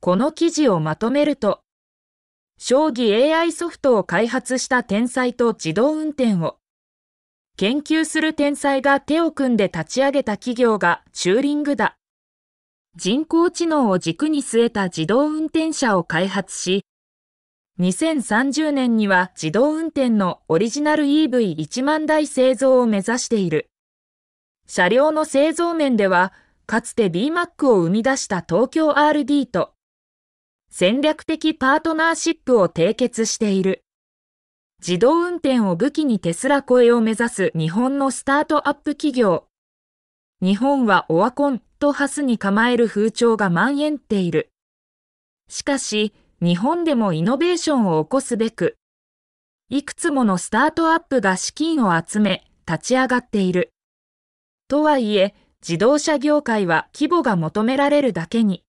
この記事をまとめると、将棋 AI ソフトを開発した天才と自動運転を、研究する天才が手を組んで立ち上げた企業がチューリングだ。人工知能を軸に据えた自動運転車を開発し、2030年には自動運転のオリジナル EV1 万台製造を目指している。車両の製造面では、かつて BMAC を生み出した東京 RD と戦略的パートナーシップを締結している。自動運転を武器にテスラ超えを目指す日本のスタートアップ企業。日本はオワコンとハスに構える風潮が蔓延っている。しかし、日本でもイノベーションを起こすべく、いくつものスタートアップが資金を集め、立ち上がっている。とはいえ、自動車業界は規模が求められるだけに、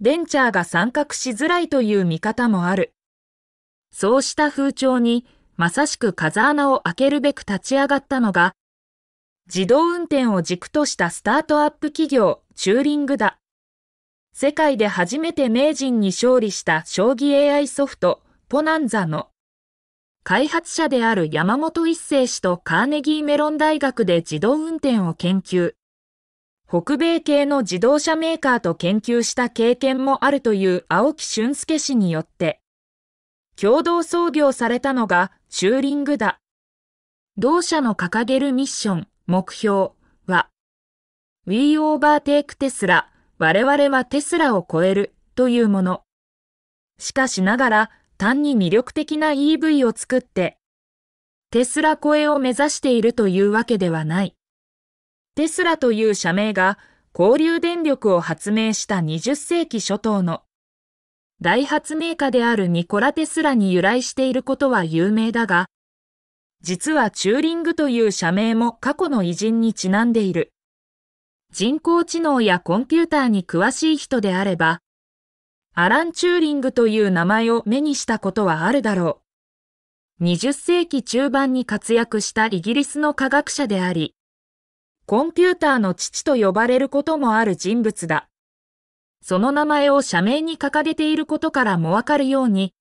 ベンチャーが参画しづらいという見方もある。そうした風潮に、まさしく風穴を開けるべく立ち上がったのが、自動運転を軸としたスタートアップ企業、チューリングだ。世界で初めて名人に勝利した将棋 AI ソフト、ポナンザの、開発者である山本一世氏とカーネギーメロン大学で自動運転を研究。北米系の自動車メーカーと研究した経験もあるという青木俊介氏によって、共同創業されたのがチューリングだ。同社の掲げるミッション、目標は、We Overtake Tesla 我々はテスラを超えるというもの。しかしながら単に魅力的な EV を作って、テスラ超えを目指しているというわけではない。テスラという社名が交流電力を発明した20世紀初頭の大発明家であるニコラ・テスラに由来していることは有名だが、実はチューリングという社名も過去の偉人にちなんでいる。人工知能やコンピューターに詳しい人であれば、アラン・チューリングという名前を目にしたことはあるだろう。20世紀中盤に活躍したイギリスの科学者であり、コンピューターの父と呼ばれることもある人物だ。その名前を社名に掲げていることからもわかるように、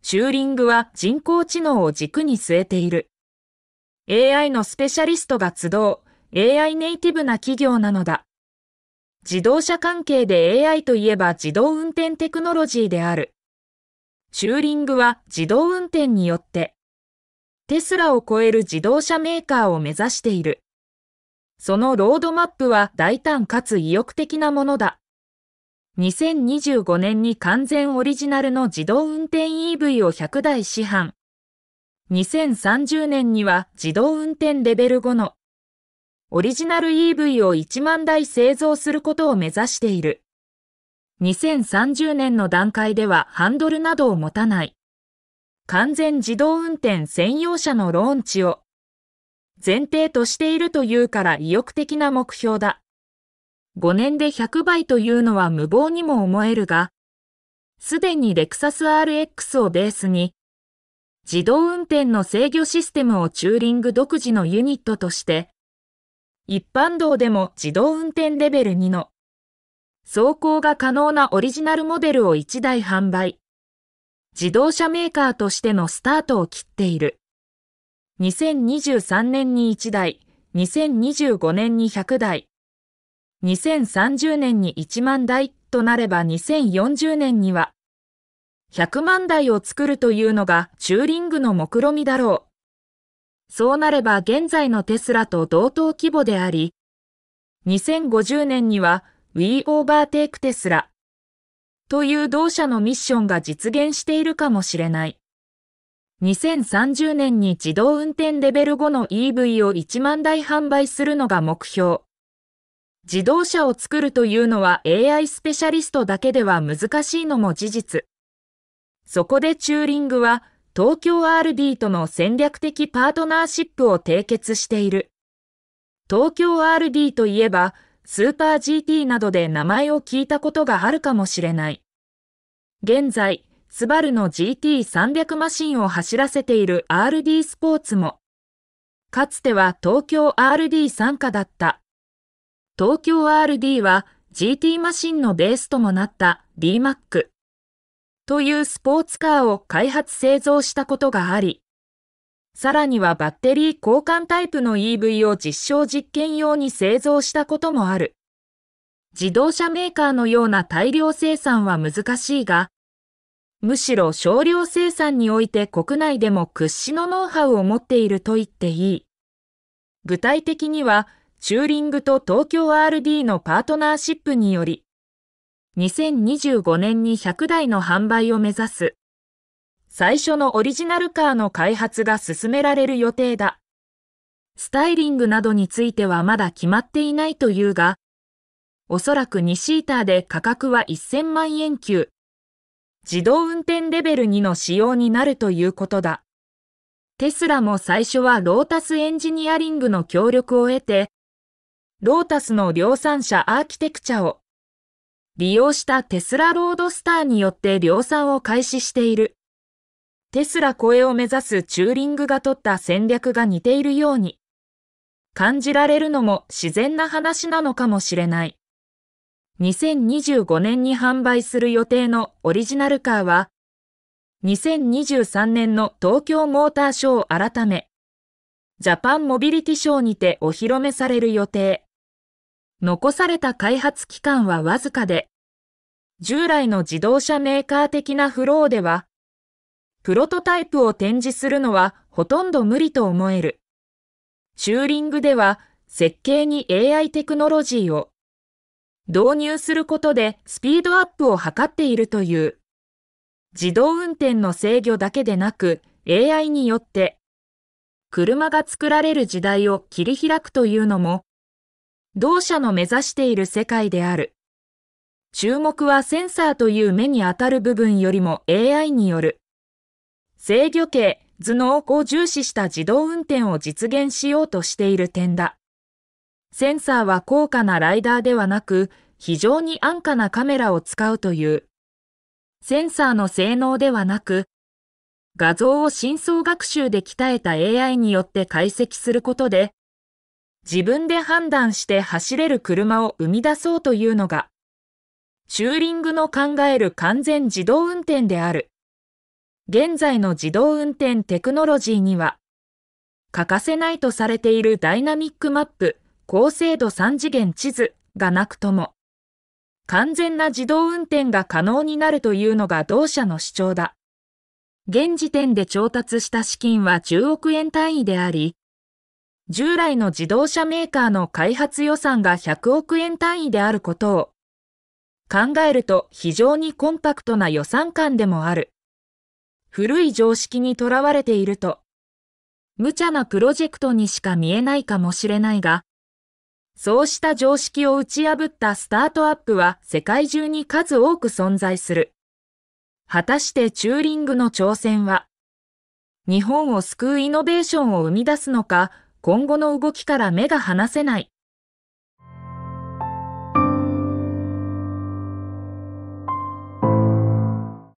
チューリングは人工知能を軸に据えている。AI のスペシャリストが集う AI ネイティブな企業なのだ。自動車関係で AI といえば自動運転テクノロジーである。チューリングは自動運転によって、テスラを超える自動車メーカーを目指している。そのロードマップは大胆かつ意欲的なものだ。2025年に完全オリジナルの自動運転 EV を100台市販。2030年には自動運転レベル5のオリジナル EV を1万台製造することを目指している。2030年の段階ではハンドルなどを持たない。完全自動運転専用車のローンチを前提としているというから意欲的な目標だ。5年で100倍というのは無謀にも思えるが、すでにレクサス RX をベースに、自動運転の制御システムをチューリング独自のユニットとして、一般道でも自動運転レベル2の走行が可能なオリジナルモデルを1台販売。自動車メーカーとしてのスタートを切っている。2023年に1台、2025年に100台、2030年に1万台となれば2040年には、100万台を作るというのがチューリングの目論みだろう。そうなれば現在のテスラと同等規模であり、2050年には We Overtake Tesla という同社のミッションが実現しているかもしれない。2030年に自動運転レベル5の EV を1万台販売するのが目標。自動車を作るというのは AI スペシャリストだけでは難しいのも事実。そこでチューリングは東京 RD との戦略的パートナーシップを締結している。東京 RD といえばスーパー GT などで名前を聞いたことがあるかもしれない。現在、スバルの GT300 マシンを走らせている RD スポーツも、かつては東京 RD 傘下だった。東京 RD は GT マシンのベースともなった DMAC というスポーツカーを開発製造したことがあり、さらにはバッテリー交換タイプの EV を実証実験用に製造したこともある。自動車メーカーのような大量生産は難しいが、むしろ少量生産において国内でも屈指のノウハウを持っていると言っていい。具体的には、チューリングと東京 RD のパートナーシップにより、2025年に100台の販売を目指す。最初のオリジナルカーの開発が進められる予定だ。スタイリングなどについてはまだ決まっていないというが、おそらく2シーターで価格は1000万円級。自動運転レベル2の仕様になるということだ。テスラも最初はロータスエンジニアリングの協力を得て、ロータスの量産車アーキテクチャを利用したテスラロードスターによって量産を開始している。テスラ超えを目指すチューリングが取った戦略が似ているように感じられるのも自然な話なのかもしれない。2025年に販売する予定のオリジナルカーは、2023年の東京モーターショー改め、ジャパンモビリティショーにてお披露目される予定。残された開発期間はわずかで、従来の自動車メーカー的なフローでは、プロトタイプを展示するのはほとんど無理と思える。チューリングでは設計に AI テクノロジーを、導入することでスピードアップを図っているという。自動運転の制御だけでなく AI によって車が作られる時代を切り開くというのも同社の目指している世界である。注目はセンサーという目に当たる部分よりも AI による制御系、頭脳を重視した自動運転を実現しようとしている点だ。センサーは高価なライダーではなく、非常に安価なカメラを使うという。センサーの性能ではなく、画像を深層学習で鍛えた AI によって解析することで、自分で判断して走れる車を生み出そうというのが、チューリングの考える完全自動運転である。現在の自動運転テクノロジーには、欠かせないとされているダイナミックマップ、高精度3次元地図がなくとも、完全な自動運転が可能になるというのが同社の主張だ。現時点で調達した資金は10億円単位であり、従来の自動車メーカーの開発予算が100億円単位であることを考えると非常にコンパクトな予算感でもある。古い常識にとらわれていると、無茶なプロジェクトにしか見えないかもしれないが、そうした常識を打ち破ったスタートアップは世界中に数多く存在する。果たしてチューリングの挑戦は、日本を救うイノベーションを生み出すのか、今後の動きから目が離せない。